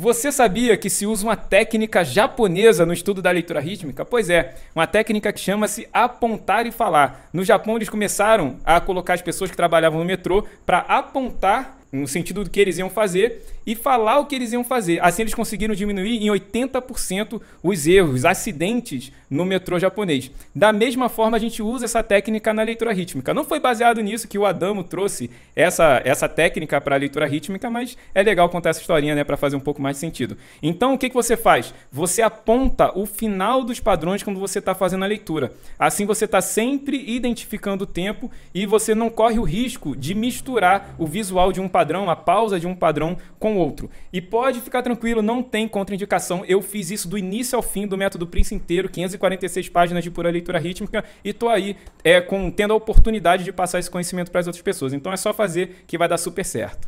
Você sabia que se usa uma técnica japonesa no estudo da leitura rítmica? Pois é, uma técnica que chama-se apontar e falar. No Japão, eles começaram a colocar as pessoas que trabalhavam no metrô para apontar no sentido do que eles iam fazer e falar o que eles iam fazer. Assim eles conseguiram diminuir em 80% os erros, acidentes no metrô japonês. Da mesma forma a gente usa essa técnica na leitura rítmica. Não foi baseado nisso que o Adamo trouxe essa, essa técnica para a leitura rítmica, mas é legal contar essa historinha, né, para fazer um pouco mais de sentido. Então o que, que você faz? Você aponta o final dos padrões quando você está fazendo a leitura. Assim você está sempre identificando o tempo e você não corre o risco de misturar o visual de um padrão padrão, a pausa de um padrão com outro. E pode ficar tranquilo, não tem contraindicação. Eu fiz isso do início ao fim do método Prince inteiro, 546 páginas de pura leitura rítmica, e tô aí é, com, tendo a oportunidade de passar esse conhecimento para as outras pessoas. Então é só fazer que vai dar super certo.